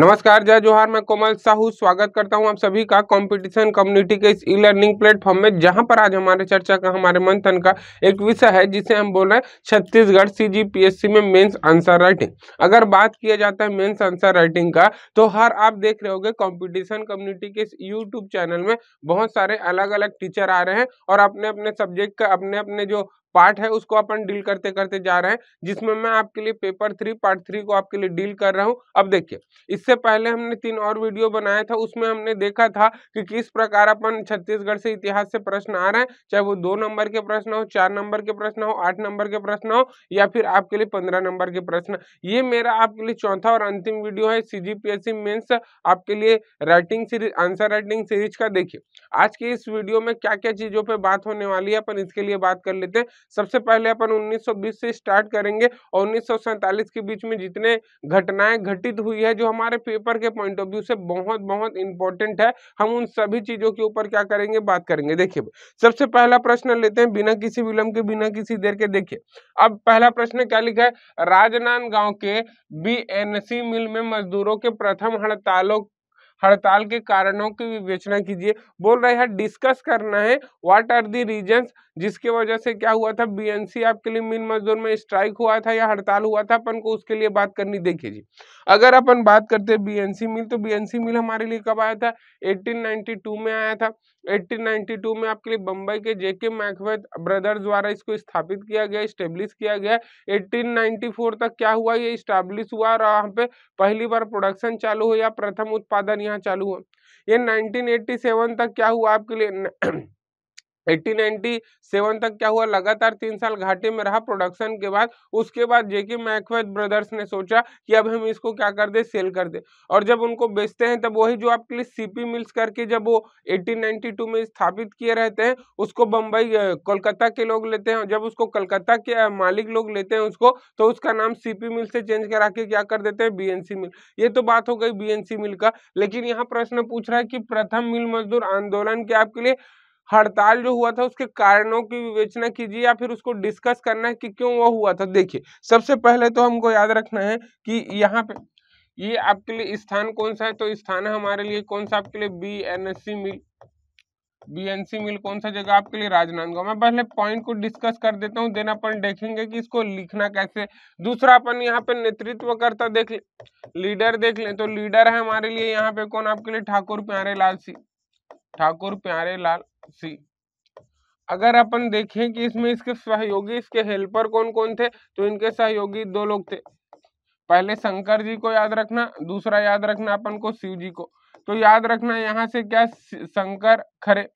नमस्कार जय जोहार मैं कोमल साहू स्वागत करता हूं आप सभी का कंपटीशन कम्युनिटी के इस ई लर्निंग प्लेटफॉर्म में जहां पर आज हमारे चर्चा का हमारे मंथन का एक विषय है जिसे हम बोल रहे हैं छत्तीसगढ़ सीजीपीएससी में मेंस आंसर राइटिंग अगर बात किया जाता है मेंस आंसर राइटिंग का तो हर आप देख रहे हो कॉम्पिटिशन कम्युनिटी के इस यूट्यूब चैनल में बहुत सारे अलग अलग टीचर आ रहे हैं और अपने अपने सब्जेक्ट का अपने अपने जो पार्ट है उसको अपन डील करते करते जा रहे हैं जिसमें मैं आपके लिए पेपर थ्री पार्ट थ्री को आपके लिए डील कर रहा हूं अब देखिए इससे पहले हमने तीन और वीडियो बनाया था उसमें हमने देखा था कि किस प्रकार अपन छत्तीसगढ़ से इतिहास से प्रश्न आ रहे हैं चाहे वो दो नंबर के प्रश्न हो चार नंबर के प्रश्न हो आठ नंबर के प्रश्न हो या फिर आपके लिए पंद्रह नंबर के प्रश्न ये मेरा आपके लिए चौथा और अंतिम वीडियो है सी जी आपके लिए writing series answer writing series का देखिए आज के इस वीडियो में क्या क्या चीजों पर बात होने वाली है अपन इसके लिए बात कर लेते हैं सबसे पहले अपन उन्नीस से स्टार्ट करेंगे और उन्नीस के बीच में जितने घटनाएं घटित हुई है जो हमारे पेपर के पॉइंट ऑफ व्यू से बहुत बहुत इंपॉर्टेंट है हम उन सभी चीजों के ऊपर क्या करेंगे बात करेंगे देखिए सबसे पहला प्रश्न लेते हैं बिना किसी विलंब के बिना किसी देर के देखिए अब पहला प्रश्न क्या लिखा है राजनांदगांव के बीएनसी मिल में मजदूरों के प्रथम हड़तालों हड़ताल के कारणों की विवेचना कीजिए बोल रहे हैं डिस्कस करना है व्हाट आर दी रीजन जिसके वजह से क्या हुआ था बीएनसी आपके लिए मिल मजदूर में स्ट्राइक हुआ था या हड़ताल हुआ था अपन को उसके लिए बात करनी देखिए जी अगर अपन बात करते हैं बीएनसी मिल तो बीएनसी मिल हमारे लिए कब आया था 1892 में आया था 1892 में आपके लिए बंबई के जेके मैकवेथ ब्रदर्स द्वारा इसको स्थापित किया गया स्टेब्लिश किया गया 1894 तक क्या हुआ ये स्टैब्लिश हुआ और यहाँ पे पहली बार प्रोडक्शन चालू हुआ या प्रथम उत्पादन यहाँ चालू हुआ ये 1987 तक क्या हुआ आपके लिए 1897 तक क्या हुआ लगातार तीन साल घाटे में रहा प्रोडक्शन के बाद उसके बाद जेके मैकवेद ब्रदर्स ने सोचा कि अब हम इसको क्या कर दे सेल कर दे और जब उनको बेचते हैं तब वही जो आपके लिए सीपी मिल्स करके जब वो 1892 में स्थापित किए रहते हैं उसको बम्बई कोलकाता के लोग लेते हैं जब उसको कलकत्ता के मालिक लोग लेते हैं उसको तो उसका नाम सी मिल से चेंज करा के क्या कर देते हैं बी मिल ये तो बात हो गई बी मिल का लेकिन यहाँ प्रश्न पूछ रहा है कि प्रथम मिल मजदूर आंदोलन के आपके लिए हड़ताल जो हुआ था उसके कारणों की विवेचना कीजिए या फिर उसको डिस्कस करना है कि क्यों वो हुआ था देखिए सबसे पहले तो हमको याद रखना है कि यहाँ पे ये आपके लिए स्थान कौन सा है तो स्थान है हमारे लिए कौन सा आपके लिए B N S C mill B N C mill कौन सा जगह आपके लिए राजनांदगांव मैं पहले पॉइंट को डिस्कस कर देता हूँ देन अपन देखेंगे कि इसको लिखना कैसे दूसरा अपन यहाँ पे नेतृत्व करता देख ले लीडर देख लें तो लीडर है हमारे लिए यहाँ पे कौन आपके लिए ठाकुर प्यारे लाल सिंह ठाकुर प्यारे लाल सी अगर अपन देखें कि इसमें इसके सहयोगी इसके हेल्पर कौन कौन थे तो इनके सहयोगी दो लोग थे पहले शंकर जी को याद रखना दूसरा याद रखना अपन को शिव जी को तो याद रखना यहाँ से क्या शंकर खरे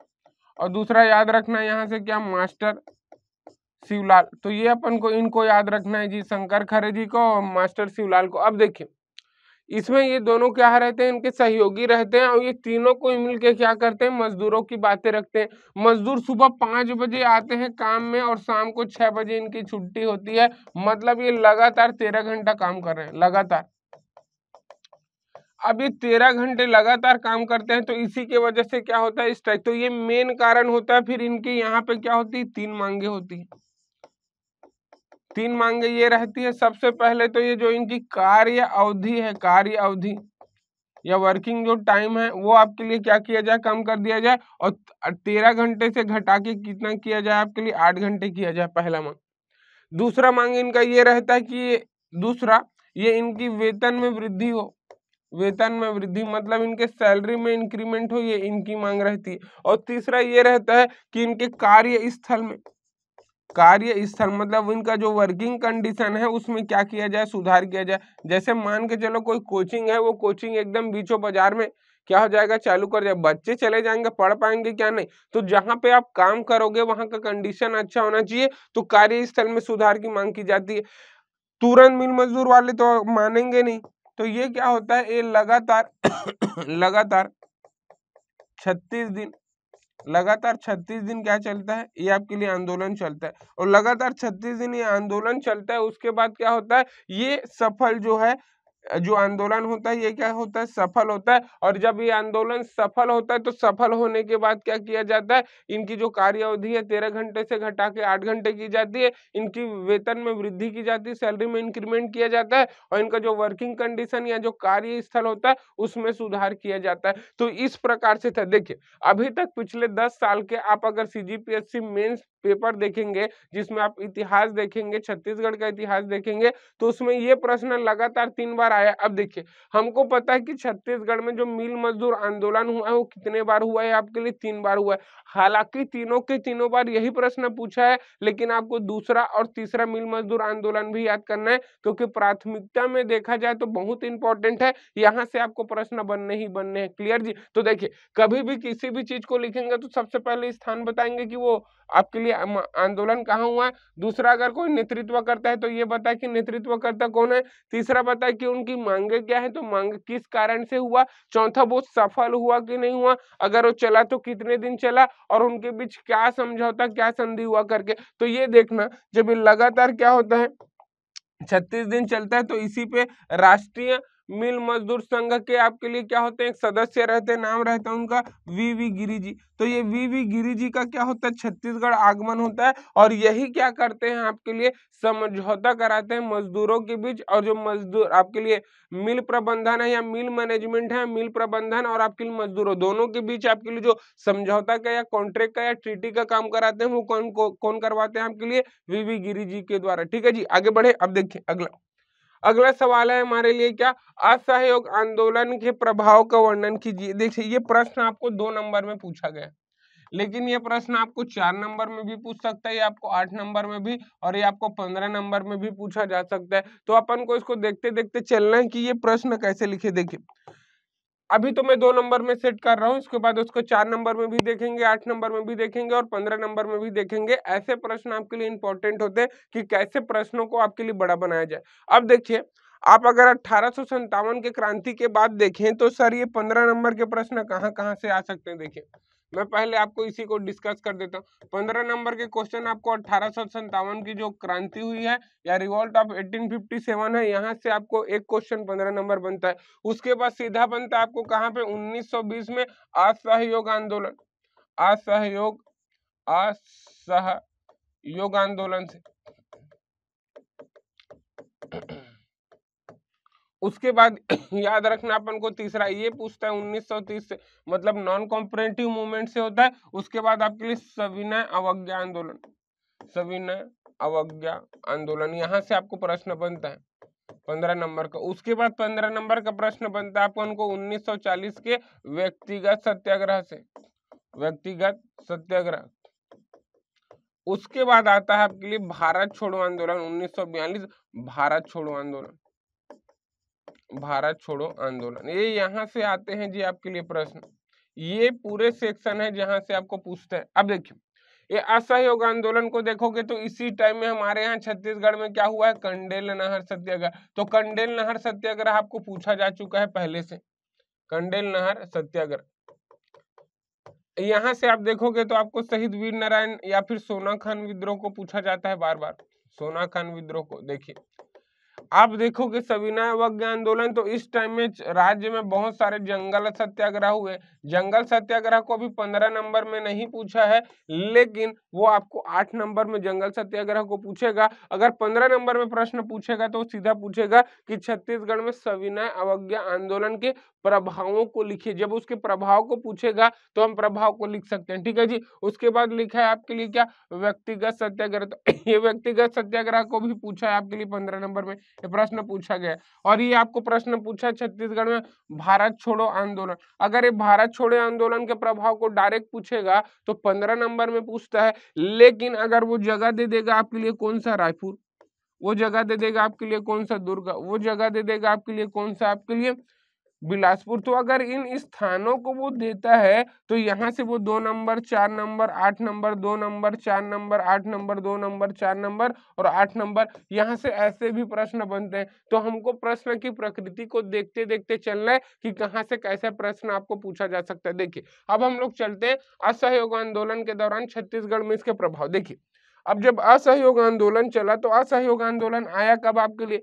और दूसरा याद रखना यहाँ से क्या मास्टर शिवलाल तो ये अपन को इनको याद रखना है जी शंकर खरे जी को और मास्टर शिवलाल को अब देखिए इसमें ये दोनों क्या रहते हैं इनके सहयोगी रहते हैं और ये तीनों को मिल के क्या करते हैं मजदूरों की बातें रखते हैं मजदूर सुबह पाँच बजे आते हैं काम में और शाम को छः बजे इनकी छुट्टी होती है मतलब ये लगातार तेरह घंटा काम कर रहे हैं लगातार अब ये तेरह घंटे लगातार काम करते हैं तो इसी के वजह से क्या होता है स्ट्राइक तो ये मेन कारण होता है फिर इनके यहाँ पे क्या होती है तीन मांगे होती है तीन मांगे ये रहती है सबसे पहले तो ये जो इनकी कार्य अवधि है कार्य अवधि या वर्किंग जो टाइम है वो आपके लिए क्या किया जाए कम कर दिया जाए और तेरह घंटे से घटा के कितना किया जाए आपके लिए आठ घंटे किया जाए पहला मांग दूसरा मांग इनका ये रहता है कि दूसरा ये इनकी वेतन में वृद्धि हो वेतन में वृद्धि मतलब इनके सैलरी में इंक्रीमेंट हो ये इनकी मांग रहती है और तीसरा ये रहता है कि इनके कार्य स्थल में कार्य स्थल मतलब इनका जो वर्किंग कंडीशन है उसमें क्या किया जाए सुधार किया जाए जैसे मान के चलो कोई कोचिंग है वो कोचिंग एकदम बीचों बाजार में क्या हो जाएगा चालू कर जाए बच्चे चले जाएंगे पढ़ पाएंगे क्या नहीं तो जहाँ पे आप काम करोगे वहां का कंडीशन अच्छा होना चाहिए तो कार्यस्थल में सुधार की मांग की जाती है तुरंत मिल मजदूर वाले तो मानेंगे नहीं तो ये क्या होता है ये लगातार लगातार छत्तीस दिन लगातार 36 दिन क्या चलता है ये आपके लिए आंदोलन चलता है और लगातार 36 दिन ये आंदोलन चलता है उसके बाद क्या होता है ये सफल जो है जो आंदोलन होता है ये क्या होता है सफल होता है और जब ये आंदोलन सफल होता है तो सफल होने के बाद क्या किया जाता है इनकी जो कार्यावधि है तेरह घंटे से घटा के आठ घंटे की जाती है इनकी वेतन में वृद्धि की जाती है सैलरी में इंक्रीमेंट किया जाता है और इनका जो वर्किंग कंडीशन या जो कार्य स्थल होता है उसमें सुधार किया जाता है तो इस प्रकार से था देखिए अभी तक पिछले दस साल के आप अगर C G P S C mains paper देखेंगे जिसमें आप इतिहास देखेंगे छत्तीसगढ़ का इतिहास देखेंगे तो उसमें ये प्रश्न लगातार तीन बार आया अब देखिए हमको पता है कि छत्तीसगढ़ में जो मिल मजदूर आंदोलन हुआ है वो कितने बार हुआ है आपके लिए तीन बार हुआ है हालांकि तीनों के तीनों बार यही प्रश्न पूछा है लेकिन आपको दूसरा और तीसरा मिल मजदूर आंदोलन भी याद करना है क्योंकि प्राथमिकता में देखा जाए तो बहुत इंपॉर्टेंट है यहाँ से आपको प्रश्न बनने ही बनने हैं क्लियर जी तो देखिए कभी भी किसी भी चीज को लिखेंगे तो सबसे पहले स्थान बताएंगे कि वो आपके लिए आंदोलन कहाँ हुआ है दूसरा अगर कोई नेतृत्व करता है तो ये बताए कि नेतृत्व करता कौन है तीसरा बताए कि उनकी मांगे क्या है तो मांग किस कारण से हुआ चौथा वो सफल हुआ कि नहीं हुआ अगर वो चला तो कितने दिन चला और उनके बीच क्या समझौता क्या संधि हुआ करके तो ये देखना जब लगातार क्या होता है छत्तीस दिन चलता है तो इसी पे राष्ट्रीय मिल मजदूर संघ के आपके लिए क्या होते हैं एक सदस्य रहते नाम रहता है उनका वी वी गिरी जी तो ये वी वी गिरी जी का क्या होता है छत्तीसगढ़ आगमन होता है और यही क्या करते हैं आपके लिए समझौता कराते हैं मजदूरों के बीच और जो मजदूर आपके लिए मिल प्रबंधन है या मिल मैनेजमेंट है मिल प्रबंधन और आपके लिए मजदूरों दोनों के बीच आपके लिए जो समझौता का या कॉन्ट्रैक्ट का या ट्रीटी का काम कराते हैं वो कौन कौन करवाते हैं आपके लिए वी वी गिरी जी के द्वारा ठीक है जी आगे बढ़े अब देखिए अगला अगला सवाल है हमारे लिए क्या असहयोग आंदोलन के प्रभाव का वर्णन कीजिए देखिए ये प्रश्न आपको दो नंबर में पूछा गया लेकिन ये प्रश्न आपको चार नंबर में भी पूछ सकता है ये आपको आठ नंबर में भी और ये आपको पंद्रह नंबर में भी पूछा जा सकता है तो अपन को इसको देखते देखते चलना है कि ये प्रश्न कैसे लिखे देखिए अभी तो मैं दो नंबर में सेट कर रहा हूँ इसके बाद उसको चार नंबर में भी देखेंगे आठ नंबर में भी देखेंगे और पंद्रह नंबर में भी देखेंगे ऐसे प्रश्न आपके लिए इंपॉर्टेंट होते हैं कि कैसे प्रश्नों को आपके लिए बड़ा बनाया जाए अब देखिए आप अगर अट्ठारह के क्रांति के बाद देखें तो सर ये पंद्रह नंबर के प्रश्न कहाँ कहाँ से आ सकते हैं देखिए मैं पहले आपको इसी को डिस्कस कर देता हूँ पंद्रह नंबर के क्वेश्चन आपको अठारह की जो क्रांति हुई है या रिवॉल्ट ऑफ 1857 है यहाँ से आपको एक क्वेश्चन पंद्रह नंबर बनता है उसके बाद सीधा बनता है आपको कहाँ पे 1920 में असहयोग आंदोलन असहयोग असहयोग आंदोलन से उसके बाद याद रखना अपन को तीसरा ये पूछता है 1930 से मतलब नॉन कॉम्परेटिव मूवमेंट से होता है उसके बाद आपके लिए सविनय अवज्ञा आंदोलन सविनय अवज्ञा आंदोलन यहाँ से आपको प्रश्न बनता है पंद्रह नंबर का उसके बाद पंद्रह नंबर का प्रश्न बनता है आपको उनको 1940 के व्यक्तिगत सत्याग्रह से व्यक्तिगत सत्याग्रह उसके बाद आता है आपके लिए भारत छोड़ो आंदोलन 1942 भारत छोड़ो आंदोलन भारत छोड़ो आंदोलन ये यहाँ से आते हैं जी आपके लिए प्रश्न ये पूरे सेक्शन है जहाँ से आपको पूछते हैं अब देखिए ये असहयोग आंदोलन को देखोगे तो इसी टाइम में हमारे यहाँ छत्तीसगढ़ में क्या हुआ है कंडेल नहर सत्याग्रह तो कंडेल नहर सत्याग्रह आपको पूछा जा चुका है पहले से कंडेल नहर सत्याग्रह यहाँ से आप देखोगे तो आपको शहीद वीर नारायण या फिर सोना खान विद्रोह को पूछा जाता है बार बार सोना खान विद्रोह को देखिए आप कि सविनय अवज्ञा आंदोलन तो इस टाइम में राज्य में बहुत सारे जंगल सत्याग्रह हुए जंगल सत्याग्रह को भी पंद्रह नंबर में नहीं पूछा है लेकिन वो आपको आठ नंबर में जंगल सत्याग्रह को पूछेगा अगर पंद्रह नंबर में प्रश्न पूछेगा तो सीधा पूछेगा कि छत्तीसगढ़ में सविनय अवज्ञा आंदोलन के प्रभावों को लिखिए जब उसके प्रभाव को पूछेगा तो हम प्रभाव को लिख सकते हैं ठीक है जी उसके बाद लिखा है आपके लिए क्या व्यक्तिगत सत्याग्रह तो ये व्यक्तिगत सत्याग्रह को भी पूछा है आपके लिए पंद्रह नंबर में ये प्रश्न पूछा गया और ये आपको प्रश्न पूछा है छत्तीसगढ़ में भारत छोड़ो आंदोलन अगर ये भारत छोड़ो आंदोलन के प्रभाव को डायरेक्ट पूछेगा तो पंद्रह नंबर में पूछता है लेकिन अगर वो जगह दे देगा आपके लिए कौन सा रायपुर वो जगह दे देगा आपके लिए कौन सा दुर्गा वो जगह दे देगा आपके लिए कौन सा आपके लिए बिलासपुर तो अगर इन स्थानों को वो देता है तो यहाँ से वो दो नंबर चार नंबर आठ नंबर दो नंबर चार नंबर आठ नंबर दो नंबर चार नंबर और आठ नंबर यहाँ से ऐसे भी प्रश्न बनते हैं तो हमको प्रश्न की प्रकृति को देखते देखते चलना है कि कहाँ से कैसे प्रश्न आपको पूछा जा सकता है देखिए अब हम लोग चलते हैं असहयोग आंदोलन के दौरान छत्तीसगढ़ में इसके प्रभाव देखिए अब जब असहयोग आंदोलन चला तो असहयोग आंदोलन आया कब आपके लिए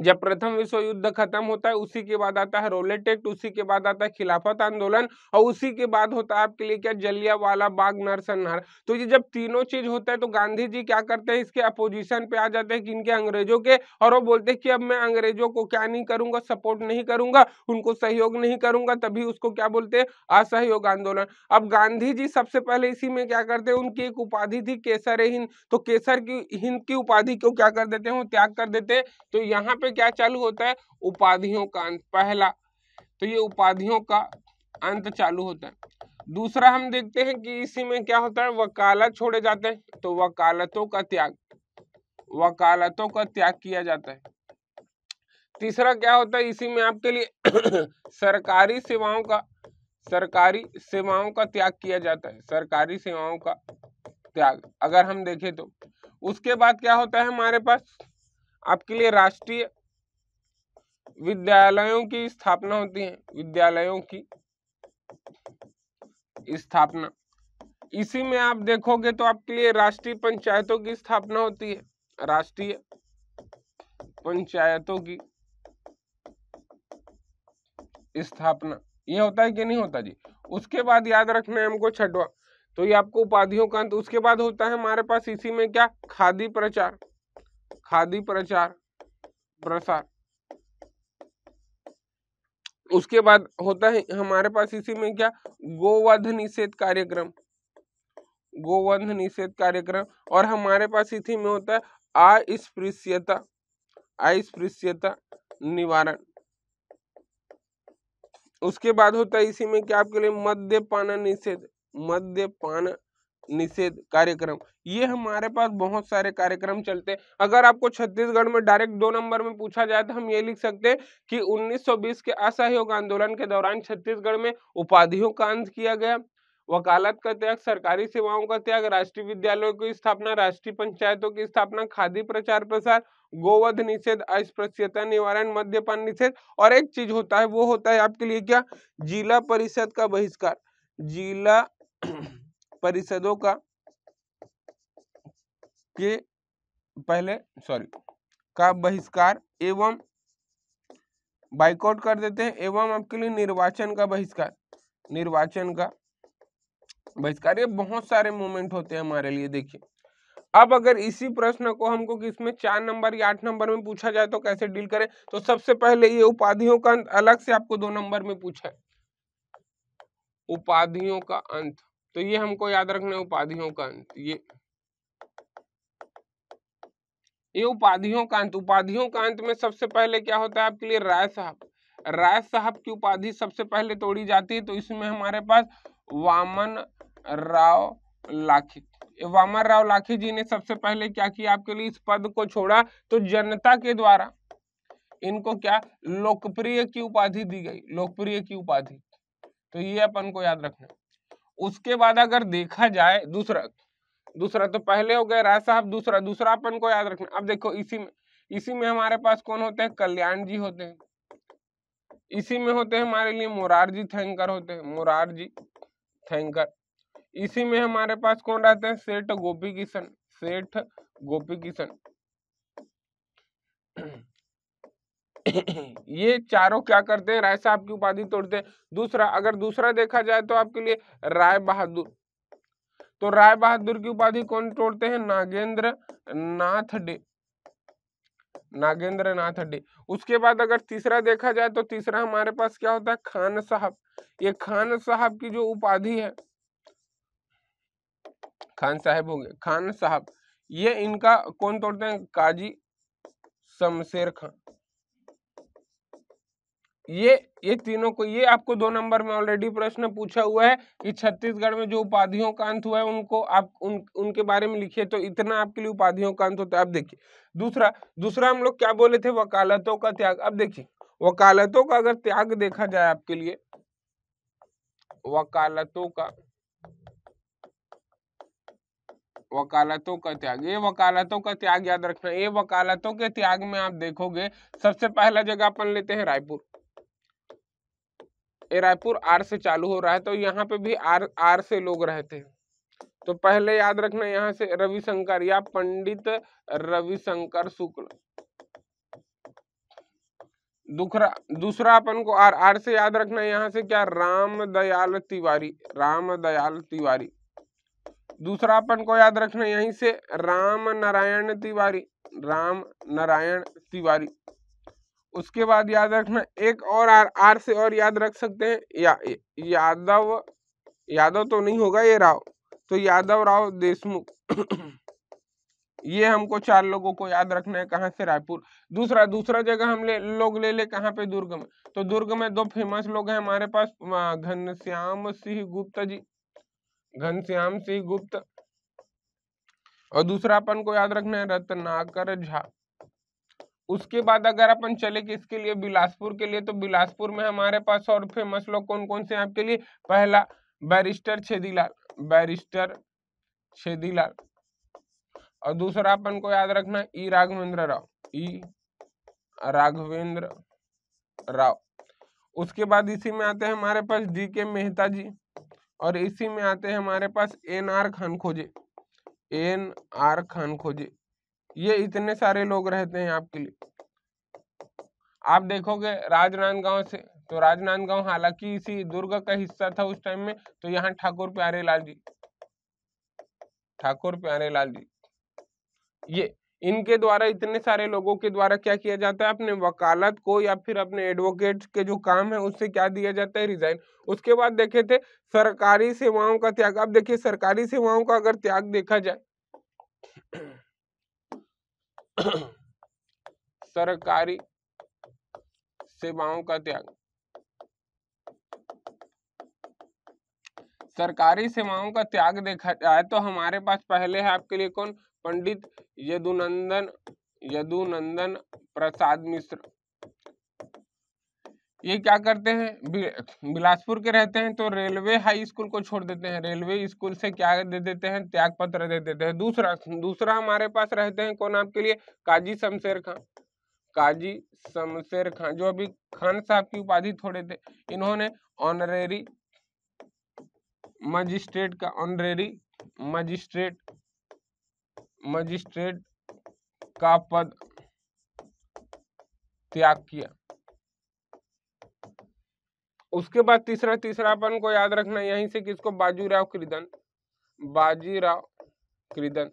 जब प्रथम विश्व युद्ध खत्म होता है उसी के बाद आता है रोलेट एक्ट उसी के बाद आता है खिलाफत आंदोलन और उसी के बाद होता है आपके लिए क्या जलिया वाला बाग नरसंहार तो ये जब तीनों चीज होता है तो गांधी जी क्या करते हैं इसके अपोजिशन पे आ जाते हैं कि इनके अंग्रेजों के और वो बोलते हैं कि अब मैं अंग्रेजों को क्या नहीं करूंगा सपोर्ट नहीं करूंगा उनको सहयोग नहीं करूंगा तभी उसको क्या बोलते हैं असहयोग आंदोलन अब गांधी जी सबसे पहले इसी में क्या करते हैं उनकी एक उपाधि थी केसर हिंद तो केसर की हिंद की उपाधि को क्या कर देते हैं वो त्याग कर देते हैं तो यहाँ पे क्या चालू होता है उपाधियों का अंत पहला तो ये उपाधियों का अंत चालू होता है दूसरा हम देखते हैं कि इसी में क्या होता है वकालत छोड़े जाते हैं तो वकालतों का त्याग वकालतों का त्याग किया जाता है तीसरा क्या होता है इसी में आपके लिए सरकारी सेवाओं का सरकारी सेवाओं का त्याग किया जाता है सरकारी सेवाओं का त्याग अगर हम देखें तो उसके बाद क्या होता है हमारे पास आपके लिए राष्ट्रीय विद्यालयों की स्थापना होती है विद्यालयों की स्थापना इसी में आप देखोगे तो आपके लिए राष्ट्रीय पंचायतों की स्थापना होती है राष्ट्रीय पंचायतों की स्थापना ये होता है कि नहीं होता जी उसके बाद याद रखना है हमको छठवा तो ये आपको उपाधियों का अंत उसके बाद होता है हमारे पास इसी में क्या खादी प्रचार खादी प्रचार प्रसार उसके बाद होता है हमारे पास इसी में क्या गोवध निषेध कार्यक्रम गोवध निषेध कार्यक्रम और हमारे पास इसी में होता है अस्पृश्यता अस्पृश्यता निवारण उसके बाद होता है इसी में क्या आपके लिए मद्यपान निषेध मद्यपान निषेध कार्यक्रम ये हमारे पास बहुत सारे कार्यक्रम चलते हैं अगर आपको छत्तीसगढ़ में डायरेक्ट दो नंबर में पूछा जाए तो हम ये लिख सकते हैं कि 1920 के असहयोग आंदोलन के दौरान छत्तीसगढ़ में उपाधियों का अंत किया गया वकालत का त्याग सरकारी सेवाओं का त्याग राष्ट्रीय विद्यालयों की स्थापना राष्ट्रीय पंचायतों की स्थापना खादी प्रचार प्रसार गोवध निषेध अस्पृश्यता निवारण मद्यपान निषेध और एक चीज होता है वो होता है आपके लिए क्या जिला परिषद का बहिष्कार जिला परिषदों का के पहले सॉरी का बहिष्कार एवं बाइकआउट कर देते हैं एवं आपके लिए निर्वाचन का बहिष्कार निर्वाचन का बहिष्कार ये बहुत सारे मोमेंट होते हैं हमारे लिए देखिए अब अगर इसी प्रश्न को हमको किसमें चार नंबर या आठ नंबर में पूछा जाए तो कैसे डील करें तो सबसे पहले ये उपाधियों का अंत अलग से आपको दो नंबर में पूछा है उपाधियों का अंत तो ये हमको याद रखना उपाधियों का अंत ये ये उपाधियों का अंत उपाधियों का अंत में सबसे पहले क्या होता है आपके लिए राय साहब राय साहब की उपाधि सबसे पहले तोड़ी जाती है तो इसमें हमारे पास वामन राव लाखी वामन राव लाखी जी ने सबसे पहले क्या किया आपके लिए इस पद को छोड़ा तो जनता के द्वारा इनको क्या लोकप्रिय की उपाधि दी गई लोकप्रिय की उपाधि तो ये अपन को याद रखना उसके बाद अगर देखा जाए दूसरा दूसरा तो पहले हो गया राय साहब दूसरा दूसरा अपन को याद रखना अब देखो इसी में इसी में हमारे पास कौन होते हैं कल्याण जी होते हैं इसी में होते हैं हमारे लिए मोरारजी थैंकर होते हैं मोरारजी थैंकर इसी में हमारे पास कौन रहते हैं सेठ गोपी किशन सेठ गोपी किशन ये चारों क्या करते हैं राय साहब की उपाधि तोड़ते हैं दूसरा अगर दूसरा देखा जाए तो आपके लिए राय बहादुर तो राय बहादुर की उपाधि कौन तोड़ते हैं नागेंद्र नाथ डे नागेंद्र नाथ डे उसके बाद अगर तीसरा देखा जाए तो तीसरा हमारे पास क्या होता है खान साहब ये खान साहब की जो उपाधि है खान साहब हो गए खान साहब ये इनका कौन तोड़ते हैं काजी शमशेर खान ये ये तीनों को ये आपको दो नंबर में ऑलरेडी प्रश्न पूछा हुआ है कि छत्तीसगढ़ में जो उपाधियों का अंत हुआ है उनको आप उन उनके बारे में लिखिए तो इतना आपके लिए उपाधियों का अंत होता है आप देखिए दूसरा दूसरा हम लोग क्या बोले थे वकालतों का त्याग अब देखिए वकालतों का अगर त्याग देखा जाए आपके लिए वकालतों का वकालतों का त्याग ये वकालतों का त्याग याद रखना ये वकालतों के त्याग में आप देखोगे सबसे पहला जगह अपन लेते हैं रायपुर रायपुर आर से चालू हो रहा है तो यहाँ पे भी आर आर से लोग रहते हैं तो पहले याद रखना यहाँ से रविशंकर या पंडित रविशंकर शुक्ल दूसरा दूसरा अपन को आर आर से याद रखना यहाँ से क्या राम दयाल तिवारी राम दयाल तिवारी दूसरा अपन को याद रखना यहीं से राम नारायण तिवारी राम नारायण तिवारी उसके बाद याद रखना एक और आर आर से और याद रख सकते हैं या, यादव यादव तो नहीं होगा ये राव तो यादव राव देशमुख ये हमको चार लोगों को याद रखना है कहाँ से रायपुर दूसरा दूसरा जगह हम ले लोग ले ले कहाँ पे दुर्ग में तो दुर्ग में दो फेमस लोग हैं हमारे पास घनश्याम सिंह गुप्त जी घनश्याम सिंह गुप्त और दूसरा अपन को याद रखना है रत्नाकर झा उसके बाद अगर अपन चले किसके लिए बिलासपुर के लिए तो बिलासपुर में हमारे पास और फेमस लोग कौन कौन से आपके लिए पहला बैरिस्टर छेदीलाल बैरिस्टर छेदीलाल और दूसरा अपन को याद रखना ई राघवेंद्र राव ई राघवेंद्र राव उसके बाद इसी में आते हैं हमारे पास डी के मेहता जी और इसी में आते हैं हमारे पास एन आर खान खोजे एन आर खान खोजे ये इतने सारे लोग रहते हैं आपके लिए आप देखोगे राजनांदगांव से तो राजनांदगांव हालांकि इसी दुर्ग का हिस्सा था उस टाइम में तो यहाँ ठाकुर प्यारे लाल जी ठाकुर प्यारे लाल जी ये इनके द्वारा इतने सारे लोगों के द्वारा क्या किया जाता है अपने वकालत को या फिर अपने एडवोकेट के जो काम है उससे क्या दिया जाता है रिजाइन उसके बाद देखे थे सरकारी सेवाओं का त्याग अब देखिए सरकारी सेवाओं का अगर त्याग देखा जाए सरकारी सेवाओं का त्याग सरकारी सेवाओं का त्याग देखा जाए तो हमारे पास पहले है आपके लिए कौन पंडित यदुनंदन यदुनंदन प्रसाद मिश्र ये क्या करते हैं बिलासपुर के रहते हैं तो रेलवे हाई स्कूल को छोड़ देते हैं रेलवे स्कूल से क्या दे देते हैं त्याग पत्र दे देते हैं दूसरा दूसरा हमारे पास रहते हैं कौन आपके लिए काजी शमशेर खान काजी शमशेर खां जो अभी खान साहब की उपाधि थोड़े थे इन्होंने ऑनरेरी मजिस्ट्रेट का ऑनरेरी मजिस्ट्रेट मजिस्ट्रेट का पद त्याग किया उसके बाद तीसरा तीसरा अपन को याद रखना यहीं से किसको बाजीराव क्रिदन बाजीराव क्रिदन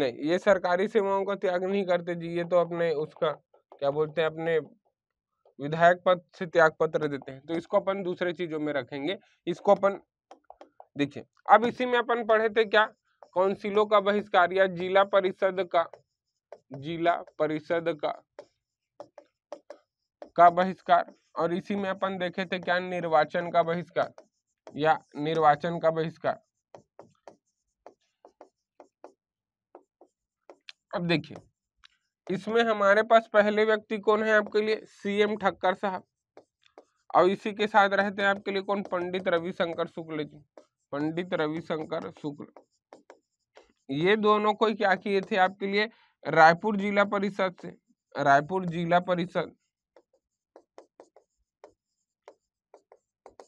नहीं ये सरकारी सेवाओं का त्याग नहीं करते जी ये तो अपने उसका क्या बोलते हैं अपने विधायक पद से त्याग पत्र देते हैं तो इसको अपन दूसरे चीजों में रखेंगे इसको अपन देखिए अब इसी में अपन पढ़े थे क्या काउंसिलों का बहिष्कार या जिला परिषद का जिला परिषद का का बहिष्कार और इसी में अपन देखे थे क्या निर्वाचन का बहिष्कार या निर्वाचन का बहिष्कार अब देखिए इसमें हमारे पास पहले व्यक्ति कौन है आपके लिए सीएम ठक्कर साहब और इसी के साथ रहते हैं आपके लिए कौन पंडित रविशंकर शुक्ल जी पंडित रविशंकर शुक्ल ये दोनों को क्या किए थे आपके लिए रायपुर जिला परिषद से रायपुर जिला परिषद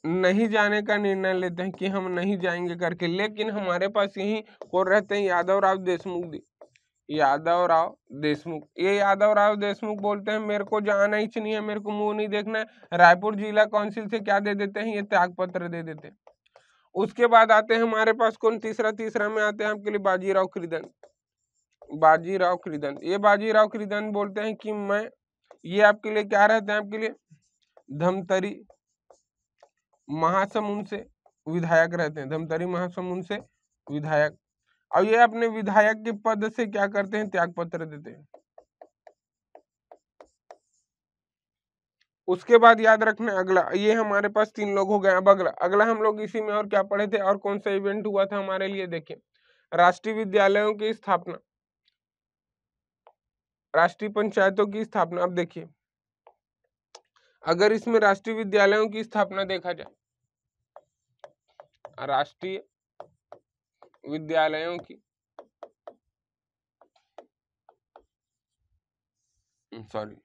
नहीं जाने का निर्णय लेते हैं कि हम नहीं जाएंगे करके लेकिन हमारे पास यही और रहते हैं यादव राव देशमुख जी यादव राव देशमुख ये यादव राव देशमुख बोलते हैं मेरे को जाना ही नहीं है मेरे को मुंह नहीं देखना है रायपुर जिला काउंसिल से क्या दे देते हैं ये त्याग पत्र दे देते हैं उसके बाद आते हैं हमारे पास कौन तीसरा तीसरा में आते हैं आपके लिए बाजीराव कृदन बाजीराव कृदन ये बाजीराव कृदन बोलते हैं कि मैं ये आपके लिए क्या रहते हैं आपके लिए धमतरी महासमुंद से विधायक रहते हैं धमतरी महासमुंद से विधायक और ये अपने विधायक के पद से क्या करते हैं त्याग पत्र देते हैं उसके बाद याद रखना अगला ये हमारे पास तीन लोग हो गए अब अगला अगला हम लोग इसी में और क्या पढ़े थे और कौन सा इवेंट हुआ था हमारे लिए देखिए राष्ट्रीय विद्यालयों की स्थापना राष्ट्रीय पंचायतों की स्थापना अब देखिए अगर इसमें राष्ट्रीय विद्यालयों की स्थापना देखा जाए राष्ट्रीय विद्यालयों की सॉरी हम्म,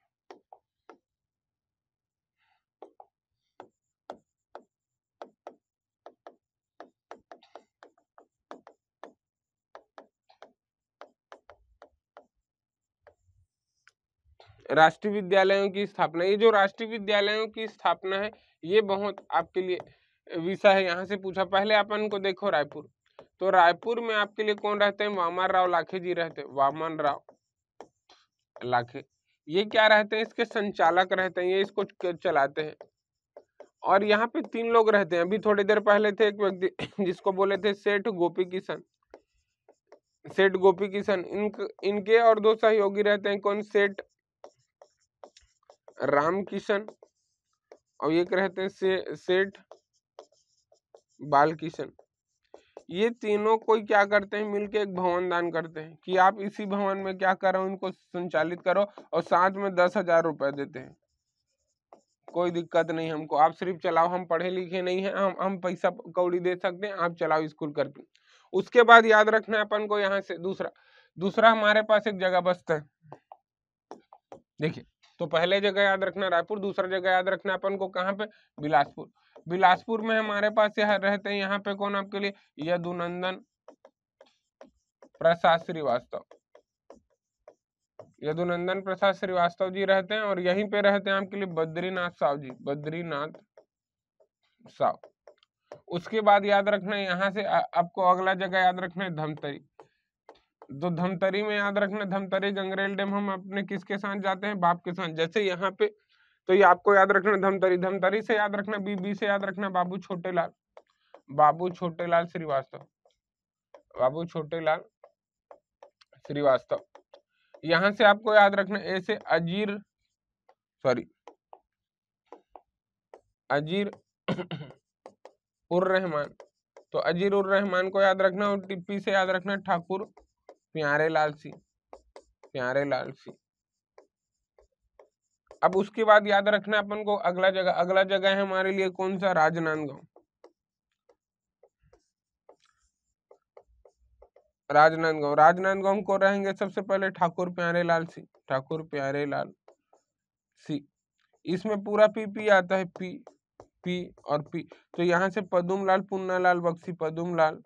राष्ट्रीय विद्यालयों की स्थापना ये जो राष्ट्रीय विद्यालयों की स्थापना है ये बहुत आपके लिए विषय है यहाँ से पूछा पहले अपन को देखो रायपुर तो रायपुर में आपके लिए कौन रहते हैं वामन राव लाखे जी रहते हैं वामन राव लाखे ये क्या रहते हैं इसके संचालक रहते हैं ये इसको चलाते हैं और यहाँ पे तीन लोग रहते हैं अभी थोड़ी देर पहले थे एक व्यक्ति जिसको बोले थे सेठ गोपी किशन सेठ गोपी किशन इन इनके और दो सहयोगी रहते हैं कौन सेठ रामकिशन और एक रहते हैं से, सेठ बाल किशन ये तीनों कोई क्या करते हैं मिलके एक भवन दान करते हैं कि आप इसी भवन में क्या करो इनको संचालित करो और साथ में दस हजार रुपए देते हैं कोई दिक्कत नहीं हमको आप सिर्फ चलाओ हम पढ़े लिखे नहीं हैं हम हम पैसा कौड़ी दे सकते हैं आप चलाओ स्कूल करके उसके बाद याद रखना है अपन को यहाँ से दूसरा दूसरा हमारे पास एक जगह बसता है देखिए तो पहले जगह याद रखना रायपुर दूसरा जगह याद रखना अपन को कहाँ पे बिलासपुर बिलासपुर में हमारे पास यह रहते हैं यहाँ पे कौन आपके लिए यदुनंदन प्रसाद श्रीवास्तव यदुनंदन प्रसाद श्रीवास्तव जी रहते हैं और यहीं पे रहते हैं आपके लिए बद्रीनाथ साव जी बद्रीनाथ साव उसके बाद याद रखना है यहाँ से आपको अगला जगह याद रखना है धमतरी तो धमतरी में याद रखना धमतरी गंगरेल डैम हम अपने किसके साथ जाते हैं बाप के साथ जैसे यहाँ पे तो ये आपको याद रखना धमतरी धमतरी से याद रखना बीबी से याद रखना बाबू छोटेलाल बाबू छोटेलाल श्रीवास्तव बाबू छोटेलाल श्रीवास्तव यहां से आपको याद रखना ऐसे अजीर सॉरी अजीर उर रहमान तो अजीर उर रहमान को याद रखना और टिप्पी से याद रखना ठाकुर प्यारे लाल सिंह प्यारे लाल सिंह अब उसके बाद याद रखना अपन को अगला जगह अगला जगह है हमारे लिए कौन सा राजनांदगांव राजनांदगांव राजनांदगांव को रहेंगे सबसे पहले ठाकुर प्यारे लाल सिंह ठाकुर प्यारे लाल सी इसमें पूरा पी पी आता है पी पी और पी तो यहां से पदुम लाल पुन्ना लाल बक्सी पदुम लाल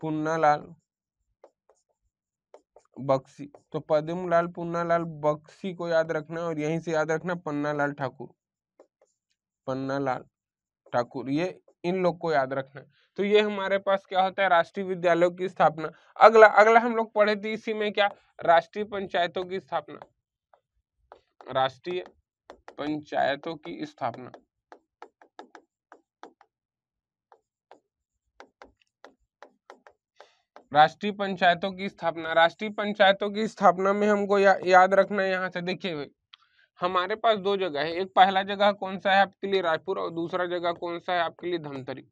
पुन्ना लाल बक्सी तो पद्मलाल पुन्नालाल बक्सी को याद रखना और यहीं से याद रखना पन्नालाल ठाकुर पन्नालाल ठाकुर ये इन लोग को याद रखना तो ये हमारे पास क्या होता है राष्ट्रीय विद्यालयों की स्थापना अगला अगला हम लोग पढ़े थे इसी में क्या राष्ट्रीय पंचायतों की स्थापना राष्ट्रीय पंचायतों की स्थापना राष्ट्रीय पंचायतों की स्थापना राष्ट्रीय पंचायतों की स्थापना में हमको या, याद रखना है यहाँ से देखिए हमारे पास दो जगह है एक पहला जगह कौन सा है आपके लिए रायपुर और दूसरा जगह कौन सा है आपके लिए धमतरी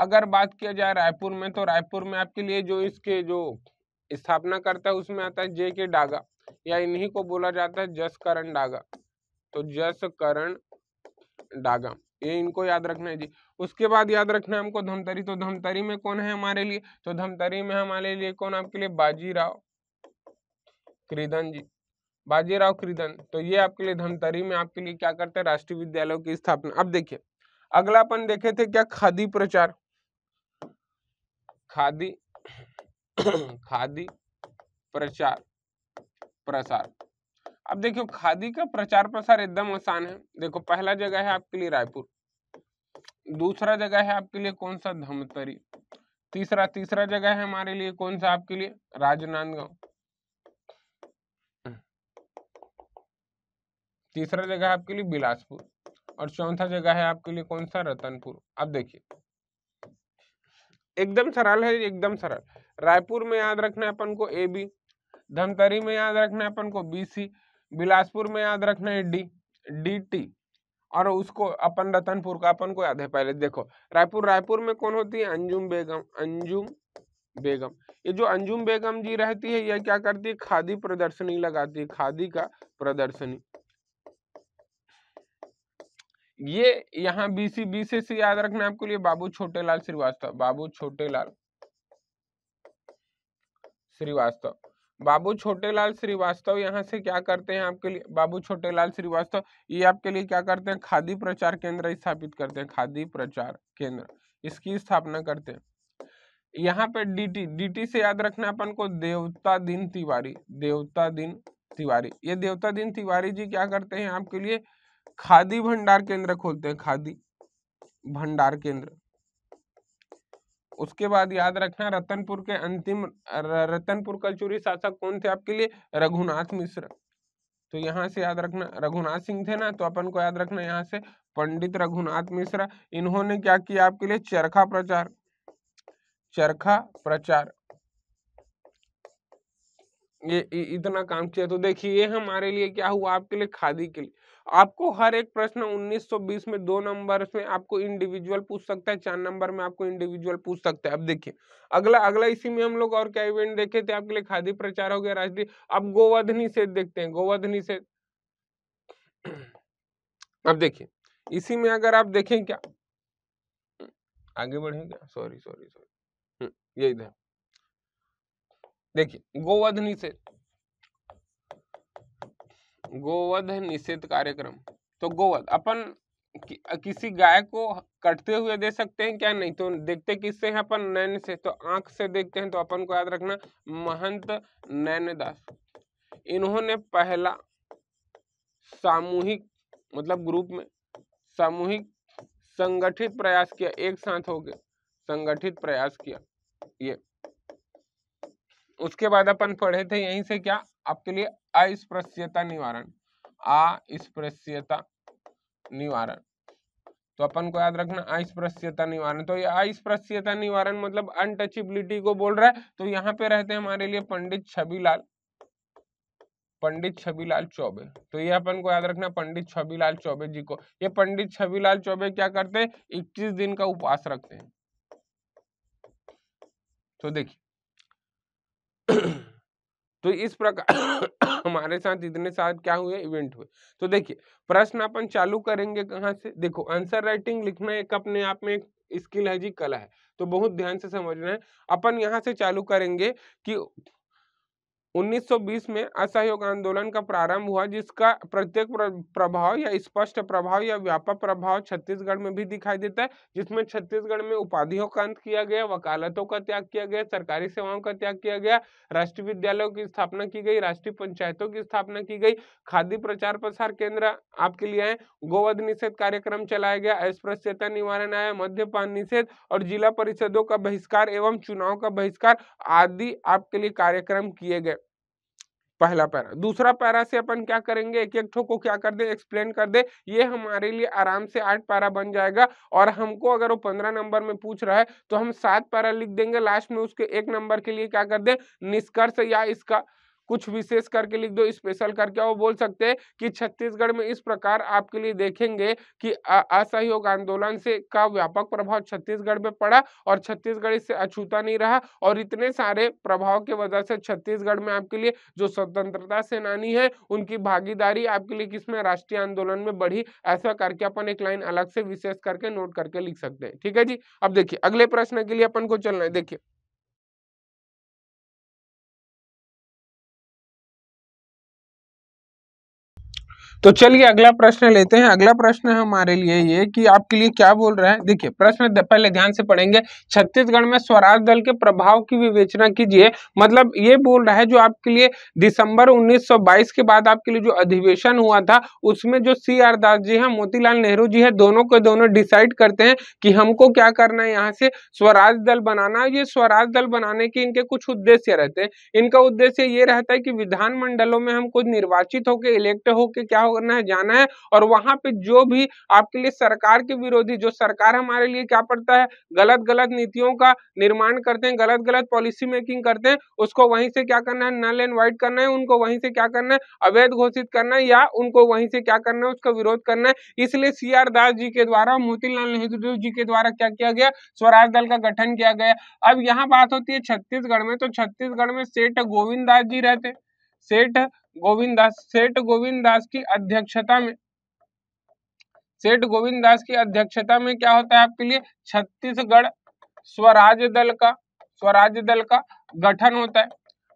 अगर बात किया जाए रायपुर में तो रायपुर में आपके लिए जो इसके जो स्थापना करता है उसमें आता है जे के डागा या इन्हीं को बोला जाता है जसकरण डागा तो जसकरण डागा ये इनको याद रखना है जी उसके बाद याद रखना है हमको धमतरी तो धमतरी में कौन है हमारे लिए तो धमतरी में हमारे लिए कौन आपके लिए बाजीराव क्रीदन जी बाजीराव क्रीदन तो ये आपके लिए धमतरी में आपके लिए क्या करते हैं राष्ट्रीय विद्यालयों की स्थापना अब देखिए अगला अपन देखे थे क्या खादी प्रचार खादी खादी प्रचार प्रसार अब देखियो खादी का प्रचार प्रसार एकदम आसान है देखो पहला जगह है आपके लिए रायपुर दूसरा जगह है आपके लिए कौन सा धमतरी तीसरा तीसरा जगह है हमारे लिए कौन सा आपके लिए राजनांदगांव हम्म। तीसरा जगह है आपके लिए बिलासपुर और चौथा जगह है आपके लिए कौन सा रतनपुर अब देखिए एकदम सरल है एकदम सरल रायपुर में याद रखना है अपन को ए बी धमतरी में याद रखना है अपन को बी सी बिलासपुर में याद रखना है डी डी टी और उसको अपन रतनपुर का अपन को याद है पहले देखो रायपुर रायपुर में कौन होती है अंजुम बेगम अंजुम बेगम ये जो अंजुम बेगम जी रहती है ये क्या करती है खादी प्रदर्शनी लगाती है खादी का प्रदर्शनी ये यहाँ बीसी बीसी से याद रखना आपके लिए बाबू छोटेलाल श्रीवास्तव बाबू छोटेलाल श्रीवास्तव बाबू छोटेलाल श्रीवास्तव यहाँ से क्या करते हैं आपके लिए बाबू छोटेलाल श्रीवास्तव ये आपके लिए क्या करते हैं खादी प्रचार केंद्र स्थापित करते हैं खादी प्रचार केंद्र इसकी स्थापना करते हैं यहाँ पे डीटी डीटी से याद रखना अपन को देवता दिन तिवारी देवता दिन तिवारी ये देवता दिन तिवारी जी क्या करते हैं आपके लिए खादी भंडार केंद्र खोलते हैं खादी भंडार केंद्र उसके बाद याद रखना रतनपुर के अंतिम रतनपुर कलचुरी शासक कौन थे आपके लिए रघुनाथ मिश्र तो यहाँ से याद रखना रघुनाथ सिंह थे ना तो अपन को याद रखना यहाँ से पंडित रघुनाथ मिश्रा इन्होंने क्या किया आपके लिए चरखा प्रचार चरखा प्रचार ये इतना काम किया तो देखिए ये हमारे लिए क्या हुआ आपके लिए खादी के लिए आपको हर एक प्रश्न 1920 में दो नंबर में आपको इंडिविजुअल पूछ सकता है चार नंबर में आपको इंडिविजुअल पूछ सकता है अब देखिए अगला अगला इसी में हम लोग और क्या इवेंट देखे थे आपके लिए खादी प्रचार हो गया राजदीप अब गोवर्धनी से देखते हैं गोवर्धनी से अब देखिए इसी में अगर आप देखें क्या आगे बढ़ें क्या सॉरी सॉरी सॉरी ये इधर देखिए गोवध निषेध गोवध निषेध कार्यक्रम तो गोवध अपन कि, किसी गाय को कटते हुए दे सकते हैं क्या नहीं तो देखते किससे हैं अपन नैन से तो आंख से देखते हैं तो अपन को याद रखना महंत नैनदास इन्होंने पहला सामूहिक मतलब ग्रुप में सामूहिक संगठित प्रयास किया एक साथ हो गए संगठित प्रयास किया ये उसके बाद अपन पढ़े थे यहीं से क्या आपके लिए अस्पृश्यता निवारण अस्पृश्यता निवारण तो अपन को याद रखना अस्पृश्यता निवारण तो ये अस्पृश्यता निवारण मतलब अनटचेबिलिटी को बोल रहा है तो यहाँ पे रहते हैं हमारे लिए पंडित छबीलाल पंडित छबीलाल चौबे तो ये अपन को याद रखना पंडित छबीलाल चौबे जी को ये पंडित छबीलाल चौबे क्या करते हैं इक्कीस दिन का उपवास रखते हैं तो देखिए तो इस प्रकार हमारे साथ इतने साथ क्या हुए इवेंट हुए तो देखिए प्रश्न अपन चालू करेंगे कहाँ से देखो आंसर राइटिंग लिखना एक अपने आप में एक स्किल है जी कला है तो बहुत ध्यान से समझना है अपन यहाँ से चालू करेंगे कि 1920 में असहयोग आंदोलन का प्रारंभ हुआ जिसका प्रत्येक प्रभाव या स्पष्ट प्रभाव या व्यापक प्रभाव छत्तीसगढ़ में भी दिखाई देता है जिसमें छत्तीसगढ़ में उपाधियों का अंत किया गया वकालतों का त्याग किया गया सरकारी सेवाओं का त्याग किया गया राष्ट्रीय विद्यालयों की स्थापना की गई राष्ट्रीय पंचायतों की स्थापना की गई खादी प्रचार प्रसार केंद्र आपके लिए आए गोवध निषेध कार्यक्रम चलाया गया अस्पृश्यता निवारण आया मध्यपान निषेध और जिला परिषदों का बहिष्कार एवं चुनाव का बहिष्कार आदि आपके लिए कार्यक्रम किए गए पहला पैरा दूसरा पैरा से अपन क्या करेंगे एक एक ठो को क्या कर दे एक्सप्लेन कर दे ये हमारे लिए आराम से आठ पैरा बन जाएगा और हमको अगर वो पंद्रह नंबर में पूछ रहा है तो हम सात पैरा लिख देंगे लास्ट में उसके एक नंबर के लिए क्या कर दे निष्कर्ष या इसका कुछ विशेष करके लिख दो स्पेशल करके वो बोल सकते हैं कि छत्तीसगढ़ में इस प्रकार आपके लिए देखेंगे कि असहयोग आंदोलन से का व्यापक प्रभाव छत्तीसगढ़ में पड़ा और छत्तीसगढ़ इससे अछूता नहीं रहा और इतने सारे प्रभाव के वजह से छत्तीसगढ़ में आपके लिए जो स्वतंत्रता सेनानी है उनकी भागीदारी आपके लिए किसमें राष्ट्रीय आंदोलन में बढ़ी ऐसा करके अपन एक लाइन अलग से विशेष करके नोट करके लिख सकते हैं ठीक है जी अब देखिए अगले प्रश्न के लिए अपन को चलना है देखिए तो चलिए अगला प्रश्न लेते हैं अगला प्रश्न हमारे लिए ये कि आपके लिए क्या बोल रहा है देखिए प्रश्न पहले ध्यान से पढ़ेंगे छत्तीसगढ़ में स्वराज दल के प्रभाव की विवेचना कीजिए मतलब ये बोल रहा है जो आपके लिए दिसंबर 1922 के बाद आपके लिए जो अधिवेशन हुआ था उसमें जो सी आर दास जी है मोतीलाल नेहरू जी है दोनों के दोनों डिसाइड करते हैं कि हमको क्या करना है यहाँ से स्वराज दल बनाना ये स्वराज दल बनाने के इनके कुछ उद्देश्य रहते हैं इनका उद्देश्य ये रहता है कि विधानमंडलों में हम कुछ निर्वाचित होकर इलेक्ट होकर क्या हो होना है जाना है और वहां पे जो भी आपके लिए सरकार के विरोधी जो सरकार हमारे लिए क्या पड़ता है गलत गलत नीतियों का निर्माण करते हैं गलत गलत पॉलिसी मेकिंग करते हैं उसको वहीं से क्या करना है नल एंड व्हाइट करना है उनको वहीं से क्या करना है अवैध घोषित करना है या उनको वहीं से क्या करना है उसका विरोध करना है इसलिए सी दास जी के द्वारा मोतीलाल नेहरू जी के द्वारा क्या किया गया स्वराज दल का गठन किया गया अब यहाँ बात होती है छत्तीसगढ़ में तो छत्तीसगढ़ में सेठ गोविंद दास जी रहते सेठ गोविंद दास सेठ गोविंद दास की अध्यक्षता में सेठ गोविंद दास की अध्यक्षता में क्या होता है आपके लिए छत्तीसगढ़ स्वराज दल का स्वराज दल का गठन होता है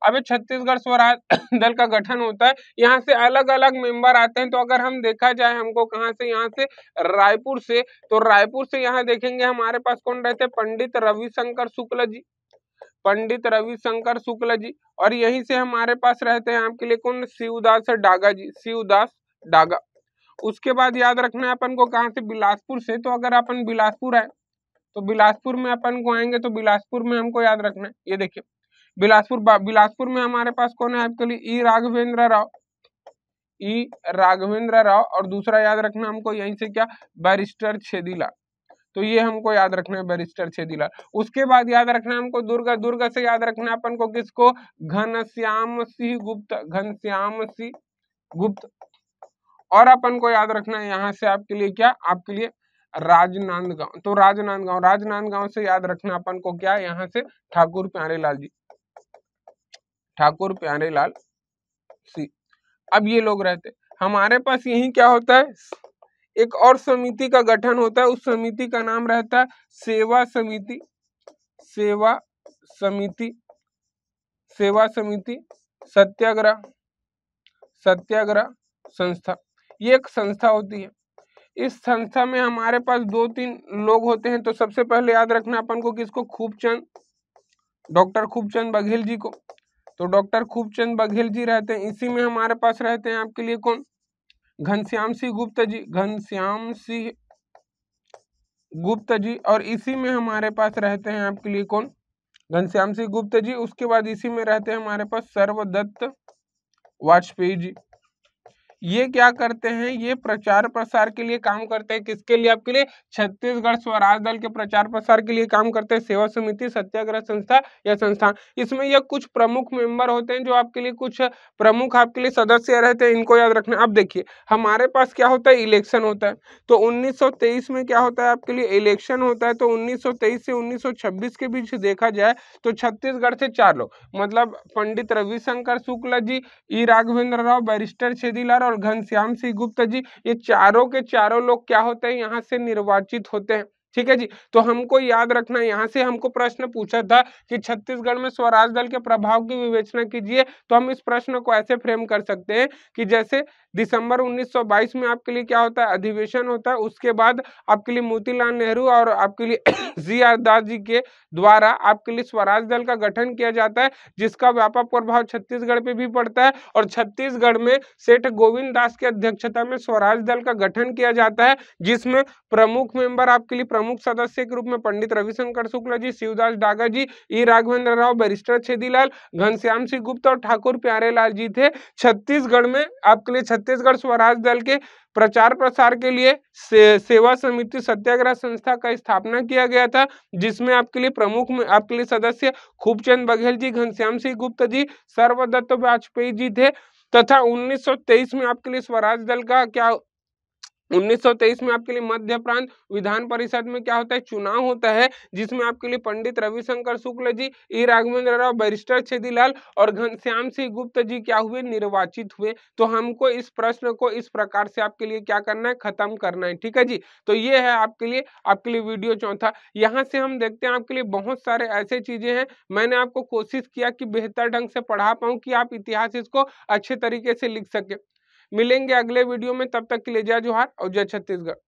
अभी छत्तीसगढ़ स्वराज दल का गठन होता है यहाँ से अलग अलग मेंबर आते हैं तो अगर हम देखा जाए हमको कहाँ से यहाँ से रायपुर से तो रायपुर से यहाँ देखेंगे हमारे पास कौन रहते हैं पंडित रविशंकर शुक्ल जी पंडित रविशंकर शुक्ल जी और यहीं से हमारे पास रहते हैं आपके लिए कौन शिवदास डागा जी शिवदास डागा उसके बाद याद रखना है अपन को कहाँ से बिलासपुर से तो अगर अपन बिलासपुर आए तो बिलासपुर में अपन को आएंगे तो बिलासपुर में हमको याद रखना है ये देखिए बिलासपुर बिलासपुर में हमारे पास कौन है आपके लिए ई राघवेंद्र राव ई राघवेंद्र राव और दूसरा याद रखना हमको यहीं से क्या बैरिस्टर छेदीला तो ये हमको याद रखना है बैरिस्टर छेदीलाल उसके बाद याद रखना हमको दुर्गा दुर्गा से याद रखना अपन को किसको घनश्याम सिंह गुप्त घनश्याम सिंह गुप्त और अपन को याद रखना है यहाँ से आपके लिए क्या आपके लिए राजनांदगांव तो राजनांदगांव राजनांदगांव से याद रखना अपन को क्या यहाँ से ठाकुर प्यारेलाल जी ठाकुर प्यारेलाल सी अब ये लोग रहते हमारे पास यही क्या होता है एक और समिति का गठन होता है उस समिति का नाम रहता है सेवा समिति सेवा समिति सेवा समिति सत्याग्रह सत्याग्रह संस्था ये एक संस्था होती है इस संस्था में हमारे पास दो तीन लोग होते हैं तो सबसे पहले याद रखना अपन को किसको खूबचंद डॉक्टर खूबचंद बघेल जी को तो डॉक्टर खूबचंद बघेल जी रहते हैं इसी में हमारे पास रहते हैं आपके लिए कौन घनश्याम सिंह गुप्ता जी घनश्याम सिंह गुप्ता जी और इसी में हमारे पास रहते हैं आपके लिए कौन घनश्याम सिंह गुप्ता जी उसके बाद इसी में रहते हैं हमारे पास सर्वदत्त वाजपेयी जी ये क्या करते हैं ये प्रचार प्रसार के लिए काम करते हैं किसके लिए आपके लिए छत्तीसगढ़ स्वराज दल के प्रचार प्रसार के लिए काम करते हैं सेवा समिति सत्याग्रह संस्था या संस्थान इसमें यह कुछ प्रमुख मेंबर होते हैं जो आपके लिए कुछ प्रमुख आपके लिए सदस्य रहते हैं इनको याद रखना अब देखिए हमारे पास क्या होता है इलेक्शन होता है तो उन्नीस में क्या होता है आपके लिए इलेक्शन होता है तो उन्नीस से उन्नीस के बीच देखा जाए तो छत्तीसगढ़ से चार लोग मतलब पंडित रविशंकर शुक्ला जी ई राघवेंद्र राव बैरिस्टर छेदीलाल और घनश्याम सिंह गुप्ता जी ये चारों के चारों लोग क्या होते हैं यहाँ से निर्वाचित होते हैं ठीक है जी तो हमको याद रखना यहाँ से हमको प्रश्न पूछा था कि छत्तीसगढ़ में स्वराज दल के प्रभाव की विवेचना कीजिए तो हम इस प्रश्न को ऐसे फ्रेम कर सकते हैं कि जैसे दिसंबर 1922 में आपके लिए क्या होता है अधिवेशन होता है उसके बाद आपके लिए मोतीलाल नेहरू और आपके लिए जी आर दास जी के द्वारा आपके लिए स्वराज दल का गठन किया जाता है जिसका व्यापक प्रभाव छत्तीसगढ़ पे भी पड़ता है और छत्तीसगढ़ में सेठ गोविंद दास की अध्यक्षता में स्वराज दल का गठन किया जाता है जिसमें प्रमुख मेंबर आपके लिए प्रमुख सदस्य के रूप में पंडित रविशंकर शुक्ला जी शिवदास डागा जी ई राघवेंद्र राव बैरिस्टर छेदीलाल घनश्याम सिंह गुप्ता और ठाकुर प्यारेलाल जी थे छत्तीसगढ़ में आपके लिए छत्तीसगढ़ स्वराज दल के प्रचार प्रसार के लिए से, सेवा समिति सत्याग्रह संस्था का स्थापना किया गया था जिसमें आपके लिए प्रमुख में आपके लिए सदस्य खूबचंद बघेल जी घनश्याम सिंह गुप्त जी सर्वदत्त वाजपेयी जी थे तथा 1923 में आपके लिए स्वराज दल का क्या 1923 में आपके लिए मध्य प्रांत विधान परिषद में क्या होता है चुनाव होता है जिसमें आपके लिए पंडित रविशंकर शुक्ल जी ई राघवेंद्र राव बैरिस्टर छेदीलाल और घनश्याम सिंह गुप्त जी क्या हुए निर्वाचित हुए तो हमको इस प्रश्न को इस प्रकार से आपके लिए क्या करना है खत्म करना है ठीक है जी तो ये है आपके लिए आपके लिए वीडियो चौथा यहाँ से हम देखते हैं आपके लिए बहुत सारे ऐसे चीजें हैं मैंने आपको कोशिश किया कि बेहतर ढंग से पढ़ा पाऊँ कि आप इतिहास इसको अच्छे तरीके से लिख सके मिलेंगे अगले वीडियो में तब तक के लिए जय जोहार और जय छत्तीसगढ़